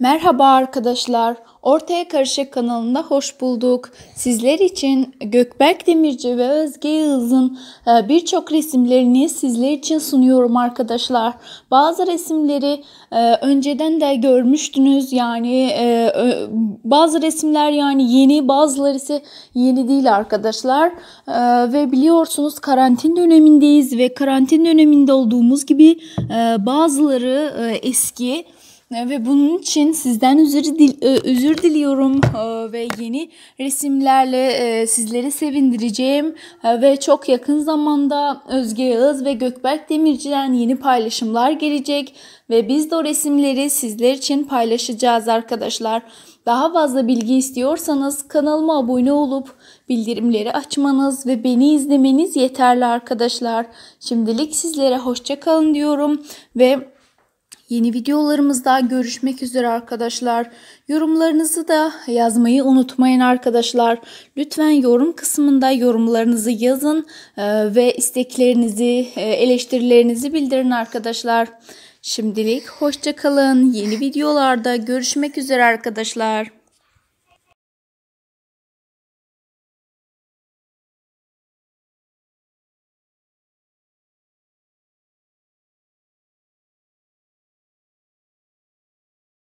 Merhaba arkadaşlar. Ortaya Karışık kanalında hoş bulduk. Sizler için Gökberk Demirci ve Özge Yıldız'ın e, birçok resimlerini sizler için sunuyorum arkadaşlar. Bazı resimleri e, önceden de görmüştünüz. Yani e, bazı resimler yani yeni bazıları ise yeni değil arkadaşlar. Ve biliyorsunuz karantin dönemindeyiz ve karantin döneminde olduğumuz gibi bazıları eski e, ve bunun için sizden özür, dil, e, özür diliyorum e, ve yeni resimlerle sizleri sevindireceğim ve çok yakın zamanda Özge Yağız ve Gökberk Demirci'den yeni paylaşımlar gelecek ve biz de o resimleri sizler için paylaşacağız arkadaşlar. Daha fazla bilgi istiyorsanız kanalıma abone olup bildirimleri açmanız ve beni izlemeniz yeterli arkadaşlar. Şimdilik sizlere hoşça kalın diyorum ve Yeni videolarımızda görüşmek üzere arkadaşlar. Yorumlarınızı da yazmayı unutmayın arkadaşlar. Lütfen yorum kısmında yorumlarınızı yazın e, ve isteklerinizi, e, eleştirilerinizi bildirin arkadaşlar. Şimdilik hoşçakalın. Yeni videolarda görüşmek üzere arkadaşlar.